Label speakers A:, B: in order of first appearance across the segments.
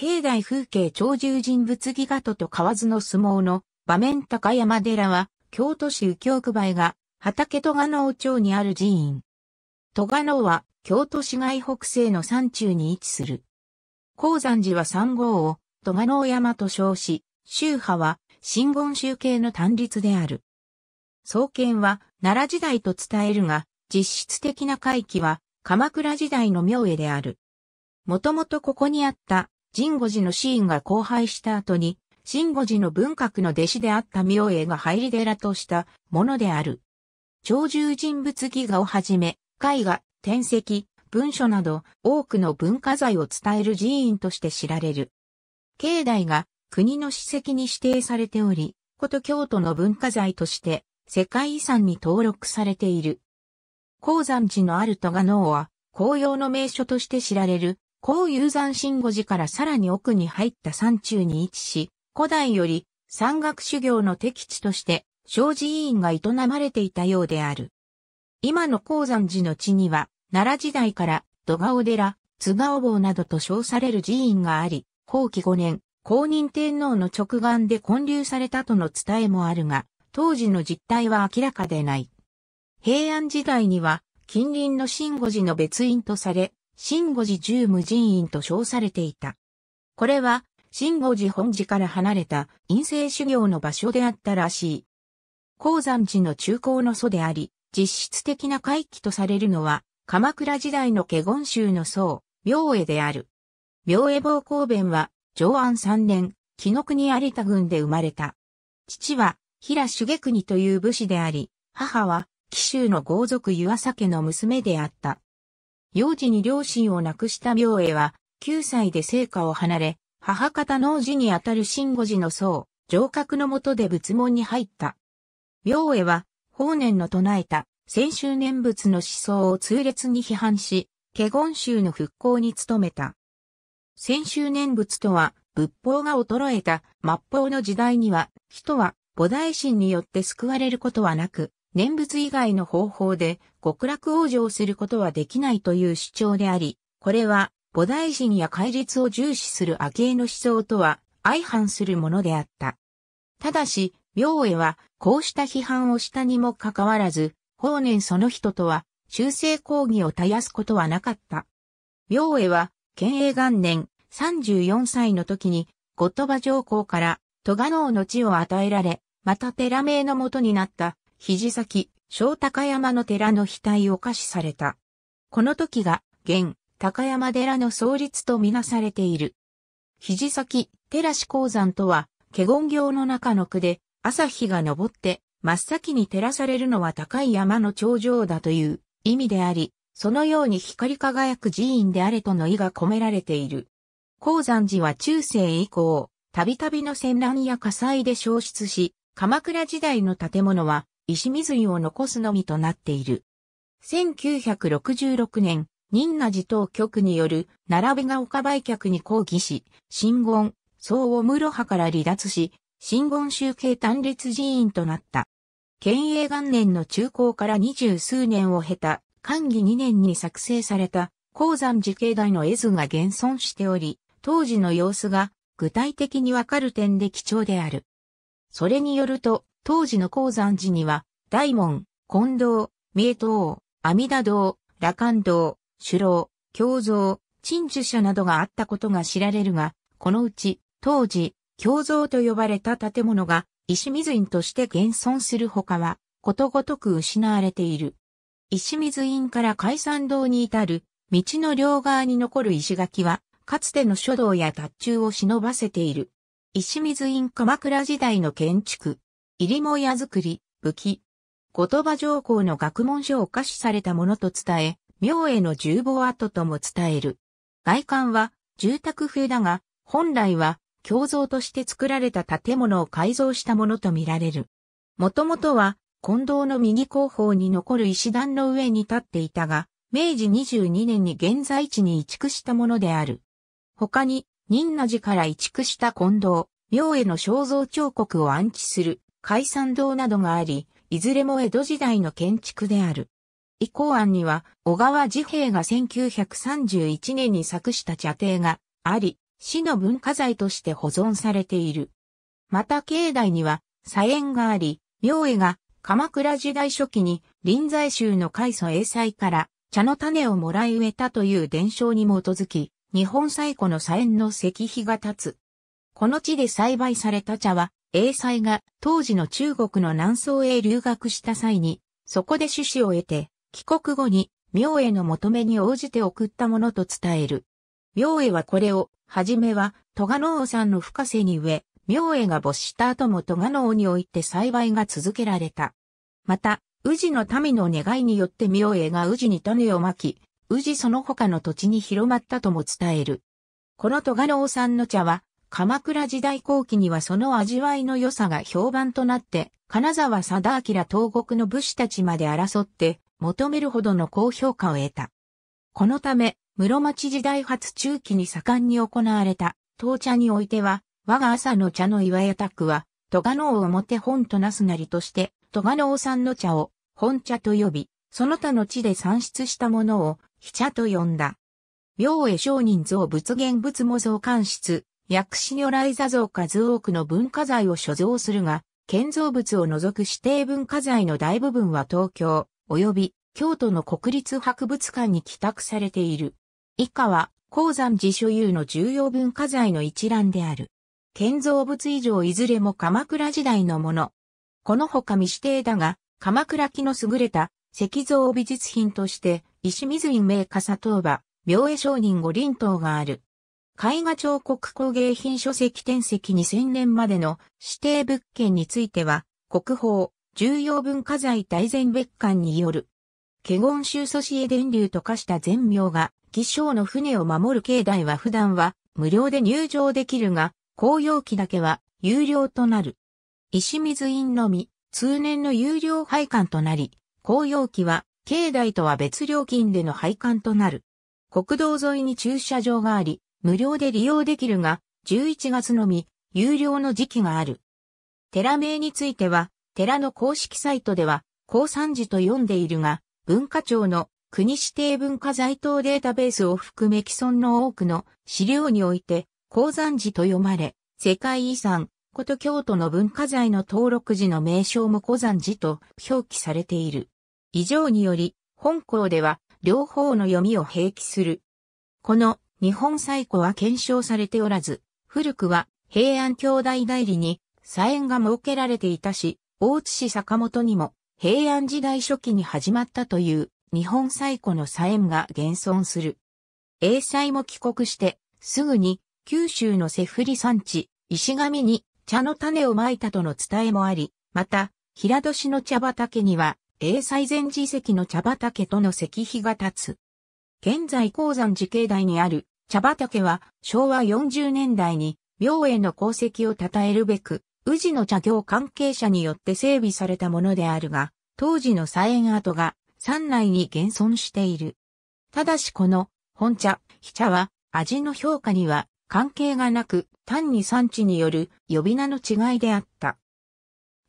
A: 境内風景鳥獣人物儀画トと河津の相撲の場面高山寺は、京都市右京区梅が、畑戸賀能町にある寺院。戸賀能は、京都市街北西の山中に位置する。鉱山寺は三号を、戸賀能山と称し、宗派は、新言宗系の単立である。創建は、奈良時代と伝えるが、実質的な回帰は、鎌倉時代の明恵である。もともとここにあった神護寺のシーンが荒廃した後に、神護寺の文革の弟子であった明恵が入り寺としたものである。超獣人物戯画をはじめ、絵画、天籍、文書など多くの文化財を伝える寺院として知られる。境内が国の史跡に指定されており、こと京都の文化財として世界遺産に登録されている。鉱山寺のある戸賀能は紅葉の名所として知られる高雄山新五寺からさらに奥に入った山中に位置し、古代より山岳修行の敵地として、正寺院が営まれていたようである。今の高山寺の地には、奈良時代から土顔寺、津川坊などと称される寺院があり、後期5年、公認天皇の直眼で建立されたとの伝えもあるが、当時の実態は明らかでない。平安時代には、近隣の新五寺の別院とされ、新五寺十無人院と称されていた。これは、新五寺本寺から離れた陰性修行の場所であったらしい。鉱山寺の中高の祖であり、実質的な回帰とされるのは、鎌倉時代の華厳宗の僧、明恵である。明恵坊公弁は、上安三年、紀の国有田郡で生まれた。父は、平重国という武士であり、母は、紀州の豪族湯浅家の娘であった。幼児に両親を亡くした明恵は、9歳で聖火を離れ、母方の寺にあたる新五寺の僧、上格の下で仏門に入った。明恵は、法然の唱えた、先週念仏の思想を痛烈に批判し、華厳宗の復興に努めた。先週念仏とは、仏法が衰えた末法の時代には、人は菩提心によって救われることはなく、念仏以外の方法で極楽往生することはできないという主張であり、これは菩提心や戒律を重視する明恵の思想とは相反するものであった。ただし、明恵はこうした批判をしたにもかかわらず、法然その人とは修正講義を絶やすことはなかった。明恵は、建英元年34歳の時に、後鳥羽上皇から、戸賀能の地を与えられ、また寺名のもとになった肘先、小高山の寺の額を貸しされた。この時が、現、高山寺の創立とみなされている。肘先、寺志鉱山とは、華厳行の中の句で、朝日が昇って、真っ先に照らされるのは高い山の頂上だという意味であり、そのように光り輝く寺院であれとの意が込められている。鉱山寺は中世以降、たびたびの戦乱や火災で消失し、鎌倉時代の建物は石水を残すのみとなっている。1966年、仁和寺当局による並べが丘売却に抗議し、新言、総を室派から離脱し、新言集計単列寺院となった。県営元年の中高から二十数年を経た、寛義二年に作成された、鉱山寺境内の絵図が現存しており、当時の様子が具体的にわかる点で貴重である。それによると、当時の鉱山寺には、大門、近三重塔、阿弥陀堂、羅漢堂、首楼、経蔵、鎮守者などがあったことが知られるが、このうち、当時、経蔵と呼ばれた建物が、石水院として現存するほかは、ことごとく失われている。石水院から海山堂に至る、道の両側に残る石垣は、かつての書道や達中を忍ばせている。石水院鎌倉時代の建築、入りもや作り、武器。後鳥羽上皇の学問書を可視されたものと伝え、明への重望跡とも伝える。外観は住宅風だが、本来は共像として作られた建物を改造したものとみられる。もともとは、近藤の右後方に残る石段の上に立っていたが、明治22年に現在地に移築したものである。他に、仁和寺から移築した近藤、明への肖像彫刻を安置する海産堂などがあり、いずれも江戸時代の建築である。伊降案には、小川治兵衛が1931年に作した茶亭があり、市の文化財として保存されている。また境内には、左園があり、明恵が鎌倉時代初期に臨済宗の海祖英才から茶の種をもらい植えたという伝承に基づき、日本最古の左園の石碑が立つ。この地で栽培された茶は、英才が当時の中国の南宋へ留学した際に、そこで趣旨を得て、帰国後に、明恵の求めに応じて送ったものと伝える。明恵はこれを、はじめは、戸賀能さんの深瀬に植え、明恵が没した後も戸賀能において栽培が続けられた。また、宇治の民の願いによって明恵が宇治に種をまき、宇治その他の土地に広まったとも伝える。この戸賀能さんの茶は、鎌倉時代後期にはその味わいの良さが評判となって、金沢貞明東国の武士たちまで争って求めるほどの高評価を得た。このため、室町時代初中期に盛んに行われた、当茶においては、我が朝の茶の岩屋宅は、戸賀能を表本となすなりとして、戸賀能産の茶を本茶と呼び、その他の地で産出したものを、非茶と呼んだ。妙恵商人造仏言仏模造官室、薬師如来座像数多くの文化財を所蔵するが、建造物を除く指定文化財の大部分は東京、及び京都の国立博物館に寄託されている。以下は、鉱山寺所有の重要文化財の一覧である。建造物以上いずれも鎌倉時代のもの。この他未指定だが、鎌倉期の優れた石像美術品として、石水院名笠佐藤馬、明恵商人五輪等がある。絵画彫刻工芸品書籍転籍2000年までの指定物件については、国宝、重要文化財大全別館による、華厳宗祖師へ電流と化した全名が、偽証の船を守る境内は普段は無料で入場できるが、紅葉機だけは有料となる。石水院のみ、通年の有料配管となり、紅葉機は境内とは別料金での配管となる。国道沿いに駐車場があり、無料で利用できるが、11月のみ、有料の時期がある。寺名については、寺の公式サイトでは、高山寺と読んでいるが、文化庁の国指定文化財等データベースを含め既存の多くの資料において、高山寺と読まれ、世界遺産、こと京都の文化財の登録時の名称も高山寺と表記されている。以上により、本校では両方の読みを併記する。この日本最古は検証されておらず、古くは平安兄弟代理に左縁が設けられていたし、大津市坂本にも平安時代初期に始まったという日本最古の左縁が現存する。英才も帰国して、すぐに九州のセフリ産地、石神に茶の種をまいたとの伝えもあり、また、平戸市の茶畑には、英才前寺石の茶畑との石碑が立つ。現在鉱山寺境内にある茶畑は昭和40年代に明英の功績を称えるべく、宇治の茶業関係者によって整備されたものであるが、当時の菜園跡が山内に現存している。ただしこの本茶、非茶は味の評価には関係がなく、単に産地による呼び名の違いであった。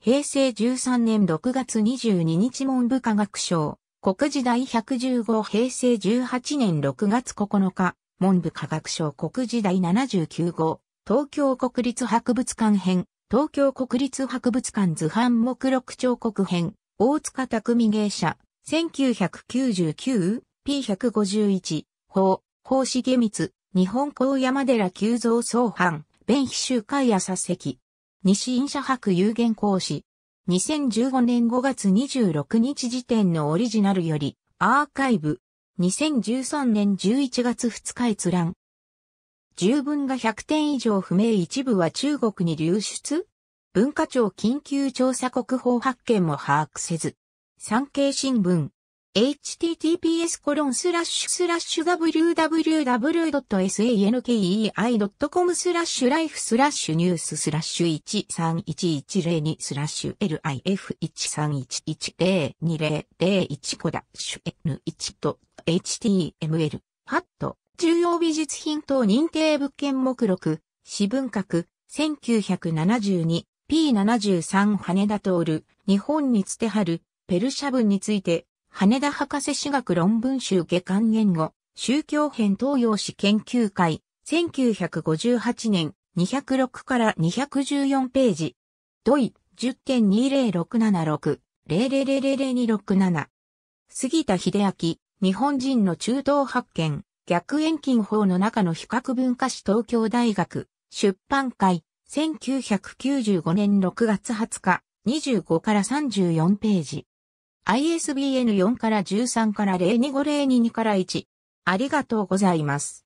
A: 平成13年6月22日文部科学省、国時代1 1 5平成18年6月9日、文部科学省国時代79号、東京国立博物館編、東京国立博物館図版目録彫刻編、大塚匠芸者、1999P151、法、法重密、日本高山寺急蔵総藩、弁秘集会朝席、西院社博有限講師、2015年5月26日時点のオリジナルより、アーカイブ、2013年11月2日閲覧。十分が100点以上不明一部は中国に流出文化庁緊急調査国宝発見も把握せず。産経新聞。https コロンスラッシュスラッシュ www.sankei.com スラッシュライフスラッシュニューススラッシュ131102スラッシュ l i f 1 3 1 1 0 2 0 0 1コダッシュ n1 と HTML、フット、重要美術品等認定物件目録、四文角、1972、P73 羽田徹、日本につてはる、ペルシャ文について、羽田博士史学論文集下巻言語、宗教編東洋史研究会、1958年、206から214ページ。ドイ、10.20676、0000267。杉田秀明、日本人の中東発見、逆遠近法の中の比較文化史東京大学、出版会、1995年6月20日、25から34ページ。ISBN4 から13から025022から1。ありがとうございます。